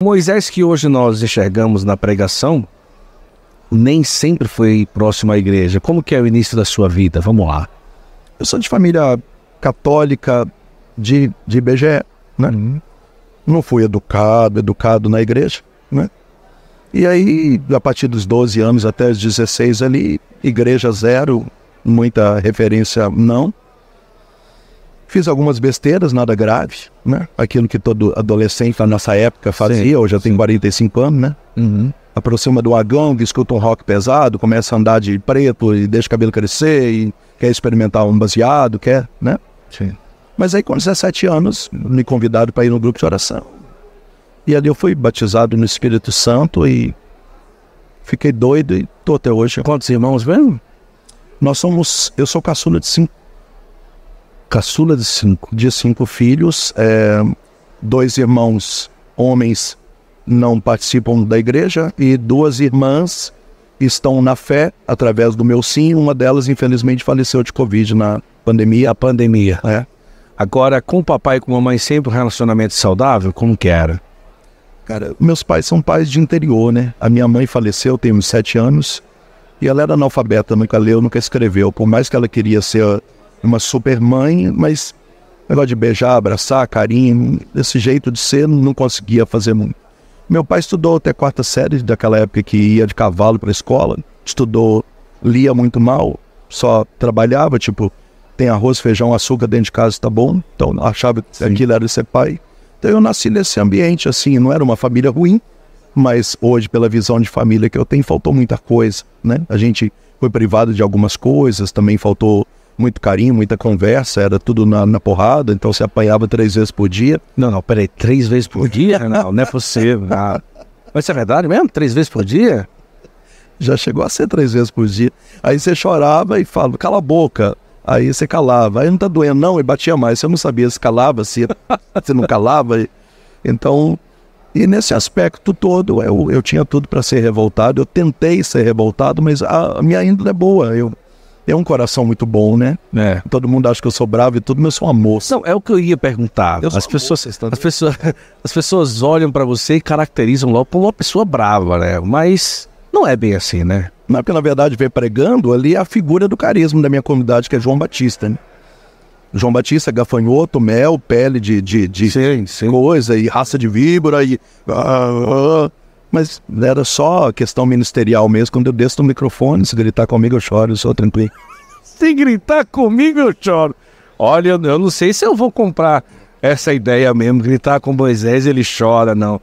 Moisés que hoje nós enxergamos na pregação nem sempre foi próximo à igreja. Como que é o início da sua vida? Vamos lá. Eu sou de família católica de, de IBGE, né? Uhum. Não fui educado, educado na igreja, né? E aí, a partir dos 12 anos até os 16 ali, igreja zero, muita referência não. Fiz algumas besteiras, nada grave, né? Aquilo que todo adolescente na nossa época fazia, sim, eu já tenho 45 anos, né? Uhum. Aproxima do agão, escuta um rock pesado, começa a andar de preto e deixa o cabelo crescer e quer experimentar um baseado, quer, né? Sim. Mas aí com 17 anos, me convidaram para ir no grupo de oração. E ali eu fui batizado no Espírito Santo e fiquei doido e tô até hoje. Quantos irmãos mesmo? Nós somos, eu sou caçula de cinco caçula de cinco, de cinco filhos, é, dois irmãos homens não participam da igreja e duas irmãs estão na fé através do meu sim. Uma delas, infelizmente, faleceu de Covid na pandemia. A pandemia. É. Agora, com o papai e com a mamãe, sempre um relacionamento saudável? Como que era? Cara, meus pais são pais de interior, né? A minha mãe faleceu, tem sete anos, e ela era analfabeta, nunca leu, nunca escreveu. Por mais que ela queria ser uma super mãe, mas negócio de beijar, abraçar, carinho, desse jeito de ser, não conseguia fazer muito. Meu pai estudou até quarta série, daquela época que ia de cavalo para a escola, estudou, lia muito mal, só trabalhava, tipo, tem arroz, feijão, açúcar dentro de casa, tá bom? Então achava que aquilo era ser pai. Então eu nasci nesse ambiente, assim, não era uma família ruim, mas hoje, pela visão de família que eu tenho, faltou muita coisa, né? A gente foi privado de algumas coisas, também faltou muito carinho, muita conversa, era tudo na, na porrada, então você apanhava três vezes por dia. Não, não, peraí, três vezes por dia? Não, não é possível. Ah, mas isso é verdade mesmo? Três vezes por dia? Já chegou a ser três vezes por dia. Aí você chorava e falava, cala a boca. Aí você calava. Aí não tá doendo, não, e batia mais. Você não sabia se calava, se, se não calava. Então, e nesse aspecto todo, eu, eu tinha tudo para ser revoltado. Eu tentei ser revoltado, mas a minha índole é boa. Eu tem é um coração muito bom, né? É. Todo mundo acha que eu sou bravo e tudo, mas eu sou uma moça. Não, é o que eu ia perguntar. Eu então. as, pessoas, moça, as, pessoas, as pessoas olham para você e caracterizam logo por uma pessoa brava, né? Mas não é bem assim, né? Não, é porque na verdade vem pregando ali a figura do carisma da minha comunidade, que é João Batista, né? João Batista, gafanhoto, mel, pele de, de, de sim, sim. coisa e raça de víbora e. Ah, ah, ah. Mas era só questão ministerial mesmo. Quando eu desço do microfone, se gritar comigo, eu choro, eu sou tranquilo. se gritar comigo, eu choro. Olha, eu não sei se eu vou comprar essa ideia mesmo, gritar com Moisés, ele chora, não.